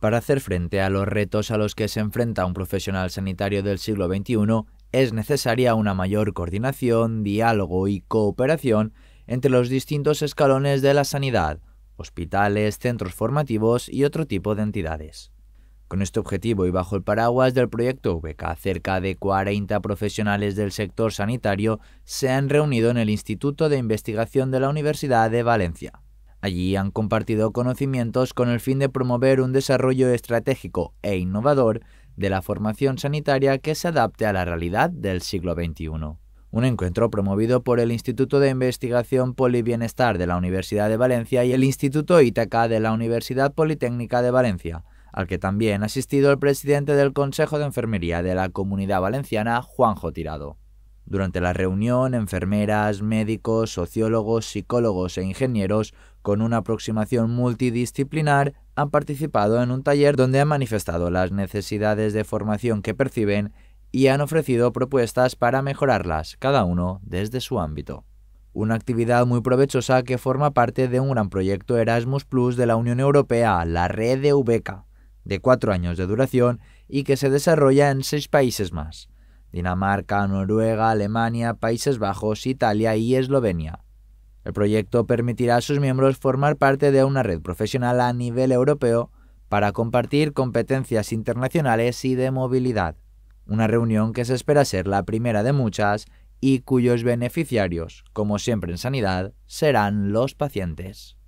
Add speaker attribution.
Speaker 1: Para hacer frente a los retos a los que se enfrenta un profesional sanitario del siglo XXI, es necesaria una mayor coordinación, diálogo y cooperación entre los distintos escalones de la sanidad, hospitales, centros formativos y otro tipo de entidades. Con este objetivo y bajo el paraguas del proyecto VK, cerca de 40 profesionales del sector sanitario se han reunido en el Instituto de Investigación de la Universidad de Valencia. Allí han compartido conocimientos con el fin de promover un desarrollo estratégico e innovador de la formación sanitaria que se adapte a la realidad del siglo XXI. Un encuentro promovido por el Instituto de Investigación Polibienestar de la Universidad de Valencia y el Instituto Ítaca de la Universidad Politécnica de Valencia, al que también ha asistido el presidente del Consejo de Enfermería de la Comunidad Valenciana, Juanjo Tirado. Durante la reunión, enfermeras, médicos, sociólogos, psicólogos e ingenieros, con una aproximación multidisciplinar, han participado en un taller donde han manifestado las necesidades de formación que perciben y han ofrecido propuestas para mejorarlas, cada uno desde su ámbito. Una actividad muy provechosa que forma parte de un gran proyecto Erasmus Plus de la Unión Europea, la Red de Ubeca, de cuatro años de duración y que se desarrolla en seis países más. Dinamarca, Noruega, Alemania, Países Bajos, Italia y Eslovenia. El proyecto permitirá a sus miembros formar parte de una red profesional a nivel europeo para compartir competencias internacionales y de movilidad, una reunión que se espera ser la primera de muchas y cuyos beneficiarios, como siempre en sanidad, serán los pacientes.